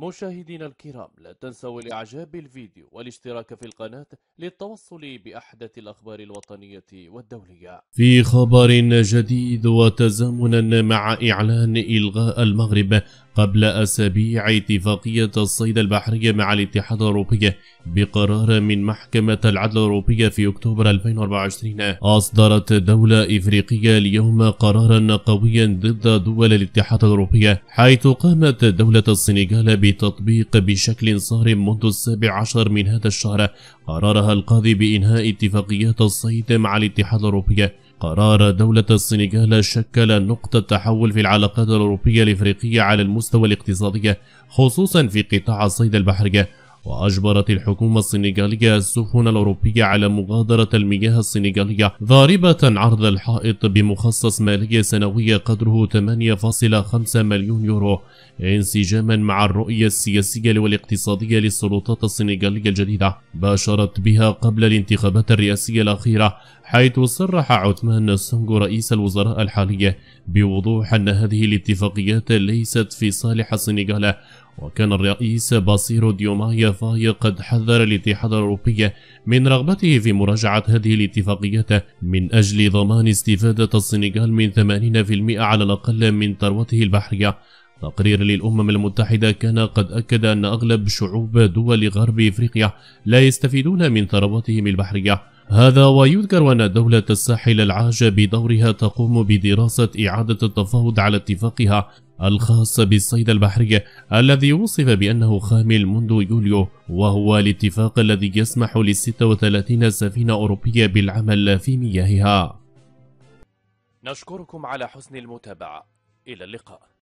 مشاهدينا الكرام لا تنسوا الإعجاب بالفيديو والاشتراك في القناة للتوصل بأحدث الأخبار الوطنية والدولية في خبر جديد وتزامنا مع إعلان إلغاء المغرب قبل أسابيع اتفاقية الصيد البحرية مع الاتحاد الأوروبي بقرار من محكمة العدل الأوروبية في أكتوبر 2024 أصدرت دولة إفريقية اليوم قرارا قويا ضد دول الاتحاد الأوروبي حيث قامت دولة السنغال بتطبيق بشكل صارم منذ السابع عشر من هذا الشهر قرارها القاضي بإنهاء اتفاقيات الصيد مع الاتحاد الأوروبي قرار دولة السنغال شكل نقطة تحول في العلاقات الأوروبية الإفريقية على المستوى الاقتصادي خصوصا في قطاع الصيد البحري وأجبرت الحكومة السنغالية السفن الأوروبية على مغادرة المياه السنغالية ضاربة عرض الحائط بمخصص مالية سنوية قدره 8.5 مليون يورو انسجاما مع الرؤية السياسية والاقتصادية للسلطات السنغالية الجديدة باشرت بها قبل الانتخابات الرئاسية الأخيرة حيث صرح عثمان سونغو رئيس الوزراء الحالي بوضوح أن هذه الاتفاقيات ليست في صالح السنغال وكان الرئيس باسيرو ديوماي فاي قد حذر الاتحاد الأوروبي من رغبته في مراجعة هذه الاتفاقيات من أجل ضمان استفادة السنغال من 80% على الأقل من ثروته البحرية تقرير للأمم المتحدة كان قد أكد أن أغلب شعوب دول غرب إفريقيا لا يستفيدون من ثرواتهم البحرية هذا ويذكر أن دولة الساحل العاج بدورها تقوم بدراسة إعادة التفاوض على اتفاقها الخاص بالصيد البحري الذي وصف بأنه خامل منذ يوليو وهو الاتفاق الذي يسمح ل 36 سفينة أوروبية بالعمل في مياهها نشكركم على حسن المتابعة إلى اللقاء